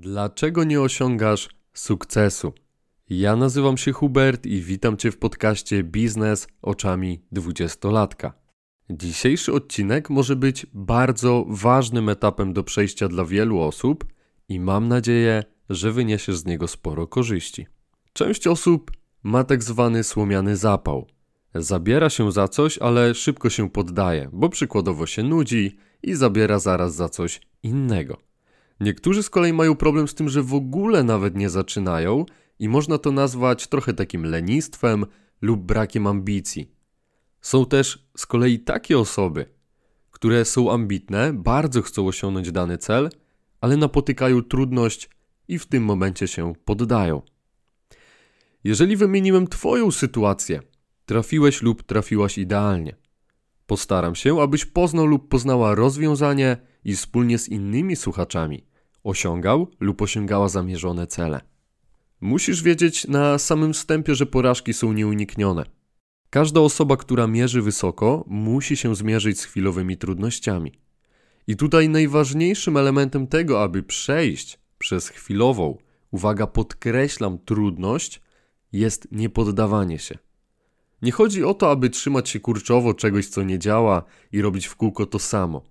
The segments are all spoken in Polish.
Dlaczego nie osiągasz sukcesu? Ja nazywam się Hubert i witam Cię w podcaście Biznes oczami dwudziestolatka. Dzisiejszy odcinek może być bardzo ważnym etapem do przejścia dla wielu osób i mam nadzieję, że wyniesiesz z niego sporo korzyści. Część osób ma tak zwany słomiany zapał. Zabiera się za coś, ale szybko się poddaje, bo przykładowo się nudzi i zabiera zaraz za coś innego. Niektórzy z kolei mają problem z tym, że w ogóle nawet nie zaczynają i można to nazwać trochę takim lenistwem lub brakiem ambicji. Są też z kolei takie osoby, które są ambitne, bardzo chcą osiągnąć dany cel, ale napotykają trudność i w tym momencie się poddają. Jeżeli wymieniłem Twoją sytuację, trafiłeś lub trafiłaś idealnie. Postaram się, abyś poznał lub poznała rozwiązanie, i wspólnie z innymi słuchaczami osiągał lub osiągała zamierzone cele. Musisz wiedzieć na samym wstępie, że porażki są nieuniknione. Każda osoba, która mierzy wysoko, musi się zmierzyć z chwilowymi trudnościami. I tutaj najważniejszym elementem tego, aby przejść przez chwilową, uwaga, podkreślam, trudność, jest niepoddawanie się. Nie chodzi o to, aby trzymać się kurczowo czegoś, co nie działa i robić w kółko to samo.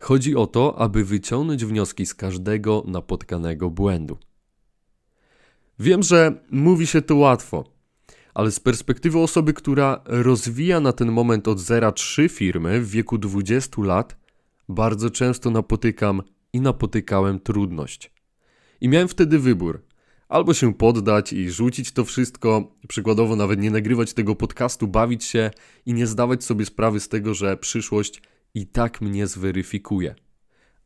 Chodzi o to, aby wyciągnąć wnioski z każdego napotkanego błędu. Wiem, że mówi się to łatwo, ale z perspektywy osoby, która rozwija na ten moment od zera trzy firmy w wieku 20 lat, bardzo często napotykam i napotykałem trudność. I miałem wtedy wybór: albo się poddać i rzucić to wszystko, przykładowo nawet nie nagrywać tego podcastu, bawić się i nie zdawać sobie sprawy z tego, że przyszłość i tak mnie zweryfikuje.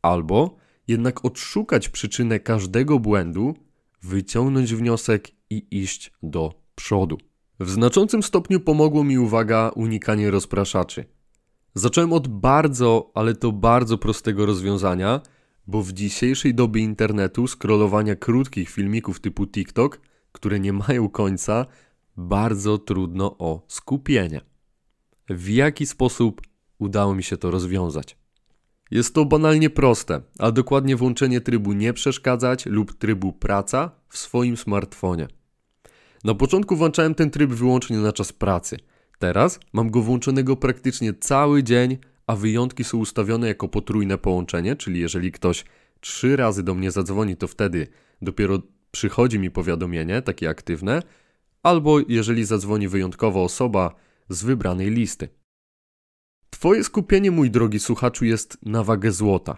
Albo jednak odszukać przyczynę każdego błędu, wyciągnąć wniosek i iść do przodu. W znaczącym stopniu pomogło mi uwaga unikanie rozpraszaczy. Zacząłem od bardzo, ale to bardzo prostego rozwiązania, bo w dzisiejszej dobie internetu scrollowania krótkich filmików typu TikTok, które nie mają końca, bardzo trudno o skupienie. W jaki sposób udało mi się to rozwiązać. Jest to banalnie proste, a dokładnie włączenie trybu nie przeszkadzać lub trybu praca w swoim smartfonie. Na początku włączałem ten tryb wyłącznie na czas pracy. Teraz mam go włączonego praktycznie cały dzień, a wyjątki są ustawione jako potrójne połączenie, czyli jeżeli ktoś trzy razy do mnie zadzwoni, to wtedy dopiero przychodzi mi powiadomienie, takie aktywne, albo jeżeli zadzwoni wyjątkowa osoba z wybranej listy. Twoje skupienie, mój drogi słuchaczu, jest na wagę złota.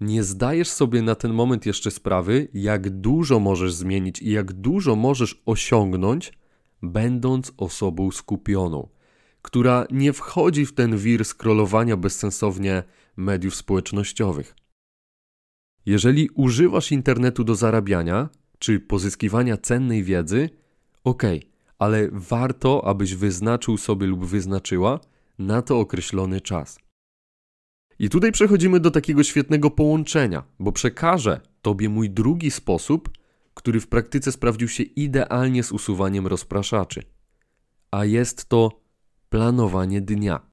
Nie zdajesz sobie na ten moment jeszcze sprawy, jak dużo możesz zmienić i jak dużo możesz osiągnąć, będąc osobą skupioną, która nie wchodzi w ten wir skrolowania bezsensownie mediów społecznościowych. Jeżeli używasz internetu do zarabiania czy pozyskiwania cennej wiedzy, ok, ale warto, abyś wyznaczył sobie lub wyznaczyła, na to określony czas. I tutaj przechodzimy do takiego świetnego połączenia, bo przekażę Tobie mój drugi sposób, który w praktyce sprawdził się idealnie z usuwaniem rozpraszaczy. A jest to planowanie dnia.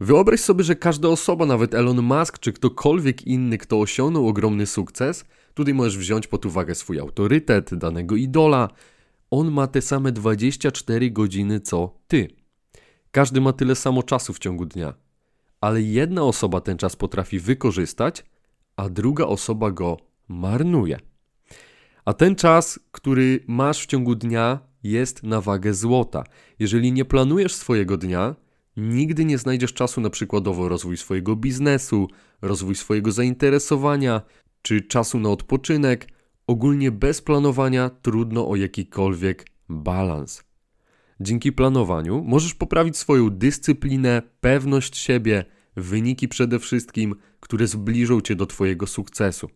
Wyobraź sobie, że każda osoba, nawet Elon Musk czy ktokolwiek inny, kto osiągnął ogromny sukces, tutaj możesz wziąć pod uwagę swój autorytet, danego idola, on ma te same 24 godziny co ty. Każdy ma tyle samo czasu w ciągu dnia, ale jedna osoba ten czas potrafi wykorzystać, a druga osoba go marnuje. A ten czas, który masz w ciągu dnia, jest na wagę złota. Jeżeli nie planujesz swojego dnia, nigdy nie znajdziesz czasu na przykładowo rozwój swojego biznesu, rozwój swojego zainteresowania, czy czasu na odpoczynek. Ogólnie bez planowania trudno o jakikolwiek balans. Dzięki planowaniu możesz poprawić swoją dyscyplinę, pewność siebie, wyniki przede wszystkim, które zbliżą cię do Twojego sukcesu.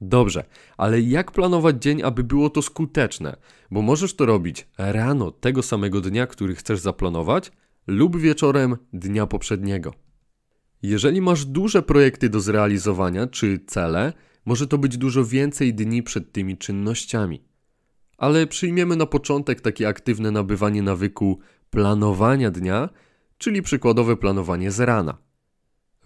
Dobrze, ale jak planować dzień, aby było to skuteczne? Bo możesz to robić rano tego samego dnia, który chcesz zaplanować, lub wieczorem dnia poprzedniego. Jeżeli masz duże projekty do zrealizowania czy cele, może to być dużo więcej dni przed tymi czynnościami ale przyjmiemy na początek takie aktywne nabywanie nawyku planowania dnia, czyli przykładowe planowanie z rana.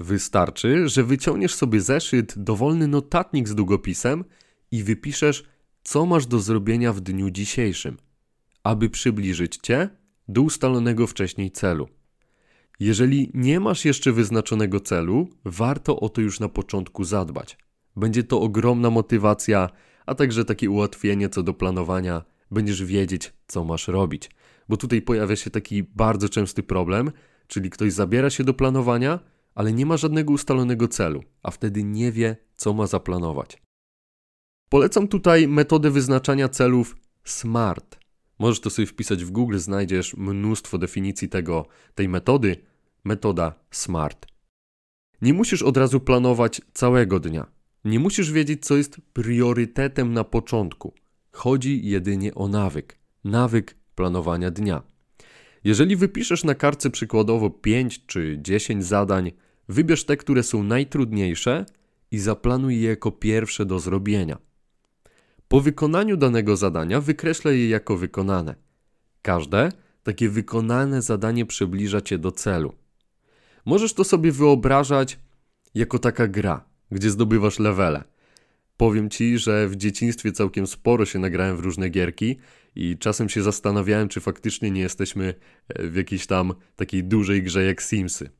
Wystarczy, że wyciągniesz sobie zeszyt, dowolny notatnik z długopisem i wypiszesz, co masz do zrobienia w dniu dzisiejszym, aby przybliżyć cię do ustalonego wcześniej celu. Jeżeli nie masz jeszcze wyznaczonego celu, warto o to już na początku zadbać. Będzie to ogromna motywacja a także takie ułatwienie co do planowania, będziesz wiedzieć, co masz robić. Bo tutaj pojawia się taki bardzo częsty problem, czyli ktoś zabiera się do planowania, ale nie ma żadnego ustalonego celu, a wtedy nie wie, co ma zaplanować. Polecam tutaj metodę wyznaczania celów SMART. Możesz to sobie wpisać w Google, znajdziesz mnóstwo definicji tego, tej metody. Metoda SMART. Nie musisz od razu planować całego dnia. Nie musisz wiedzieć, co jest priorytetem na początku. Chodzi jedynie o nawyk. Nawyk planowania dnia. Jeżeli wypiszesz na kartce przykładowo 5 czy 10 zadań, wybierz te, które są najtrudniejsze i zaplanuj je jako pierwsze do zrobienia. Po wykonaniu danego zadania wykreślę je jako wykonane. Każde takie wykonane zadanie przybliża cię do celu. Możesz to sobie wyobrażać jako taka gra gdzie zdobywasz levele. Powiem ci, że w dzieciństwie całkiem sporo się nagrałem w różne gierki i czasem się zastanawiałem, czy faktycznie nie jesteśmy e, w jakiejś tam takiej dużej grze jak Simsy.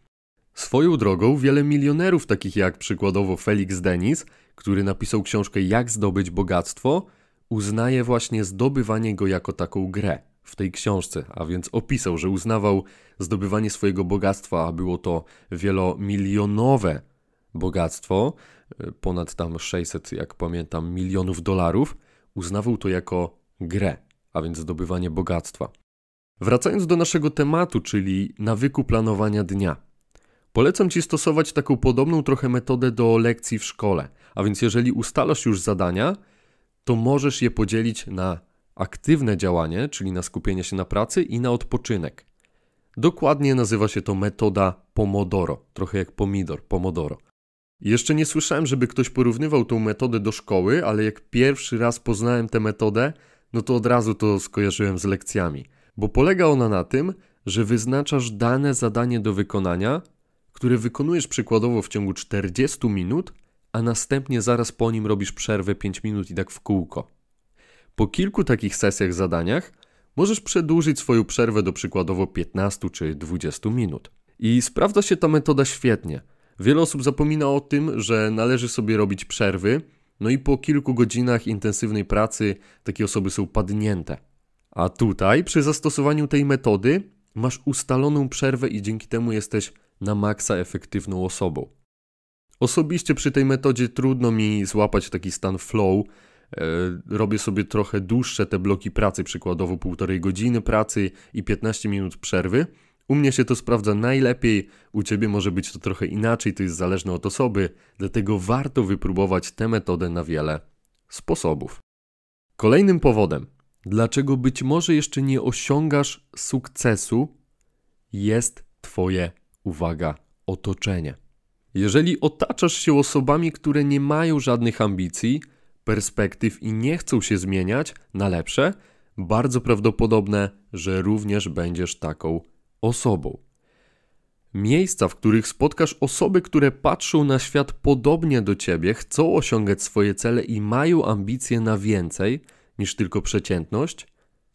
Swoją drogą wiele milionerów, takich jak przykładowo Felix Denis, który napisał książkę Jak zdobyć bogactwo, uznaje właśnie zdobywanie go jako taką grę w tej książce, a więc opisał, że uznawał zdobywanie swojego bogactwa, a było to wielomilionowe bogactwo, y, ponad tam 600, jak pamiętam, milionów dolarów, uznawał to jako grę, a więc zdobywanie bogactwa. Wracając do naszego tematu, czyli nawyku planowania dnia. Polecam Ci stosować taką podobną trochę metodę do lekcji w szkole. A więc jeżeli ustalasz już zadania, to możesz je podzielić na aktywne działanie, czyli na skupienie się na pracy i na odpoczynek. Dokładnie nazywa się to metoda Pomodoro, trochę jak pomidor, Pomodoro. Jeszcze nie słyszałem, żeby ktoś porównywał tą metodę do szkoły, ale jak pierwszy raz poznałem tę metodę, no to od razu to skojarzyłem z lekcjami. Bo polega ona na tym, że wyznaczasz dane zadanie do wykonania, które wykonujesz przykładowo w ciągu 40 minut, a następnie zaraz po nim robisz przerwę 5 minut i tak w kółko. Po kilku takich sesjach zadaniach możesz przedłużyć swoją przerwę do przykładowo 15 czy 20 minut. I sprawdza się ta metoda świetnie – Wiele osób zapomina o tym, że należy sobie robić przerwy, no i po kilku godzinach intensywnej pracy takie osoby są padnięte. A tutaj, przy zastosowaniu tej metody, masz ustaloną przerwę i dzięki temu jesteś na maksa efektywną osobą. Osobiście przy tej metodzie trudno mi złapać taki stan flow. E, robię sobie trochę dłuższe te bloki pracy, przykładowo półtorej godziny pracy i 15 minut przerwy u mnie się to sprawdza najlepiej, u ciebie może być to trochę inaczej, to jest zależne od osoby, dlatego warto wypróbować tę metodę na wiele sposobów. Kolejnym powodem, dlaczego być może jeszcze nie osiągasz sukcesu, jest Twoje, uwaga, otoczenie. Jeżeli otaczasz się osobami, które nie mają żadnych ambicji, perspektyw i nie chcą się zmieniać na lepsze, bardzo prawdopodobne, że również będziesz taką osobą. Miejsca, w których spotkasz osoby, które patrzą na świat podobnie do ciebie, chcą osiągać swoje cele i mają ambicje na więcej niż tylko przeciętność,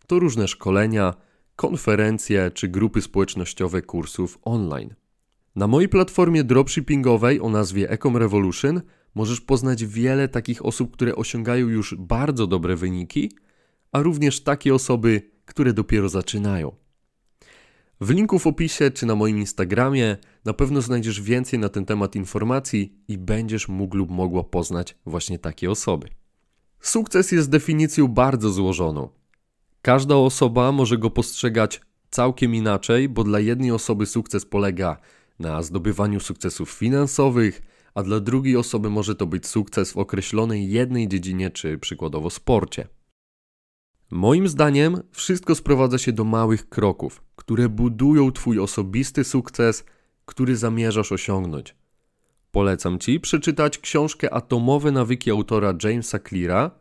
to różne szkolenia, konferencje czy grupy społecznościowe kursów online. Na mojej platformie dropshippingowej o nazwie Ecom Revolution możesz poznać wiele takich osób, które osiągają już bardzo dobre wyniki, a również takie osoby, które dopiero zaczynają. W linku w opisie czy na moim Instagramie na pewno znajdziesz więcej na ten temat informacji i będziesz mógł lub mogła poznać właśnie takie osoby. Sukces jest definicją bardzo złożoną. Każda osoba może go postrzegać całkiem inaczej, bo dla jednej osoby sukces polega na zdobywaniu sukcesów finansowych, a dla drugiej osoby może to być sukces w określonej jednej dziedzinie czy przykładowo sporcie. Moim zdaniem wszystko sprowadza się do małych kroków, które budują Twój osobisty sukces, który zamierzasz osiągnąć. Polecam Ci przeczytać książkę Atomowe nawyki autora Jamesa Cleara,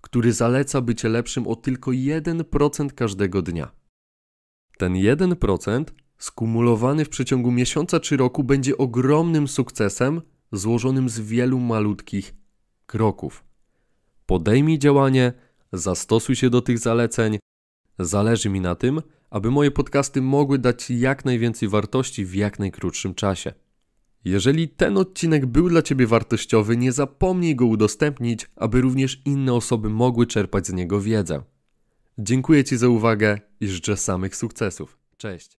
który zaleca bycie lepszym o tylko 1% każdego dnia. Ten 1% skumulowany w przeciągu miesiąca czy roku będzie ogromnym sukcesem złożonym z wielu malutkich kroków. Podejmij działanie – zastosuj się do tych zaleceń. Zależy mi na tym, aby moje podcasty mogły dać Ci jak najwięcej wartości w jak najkrótszym czasie. Jeżeli ten odcinek był dla Ciebie wartościowy, nie zapomnij go udostępnić, aby również inne osoby mogły czerpać z niego wiedzę. Dziękuję Ci za uwagę i życzę samych sukcesów. Cześć!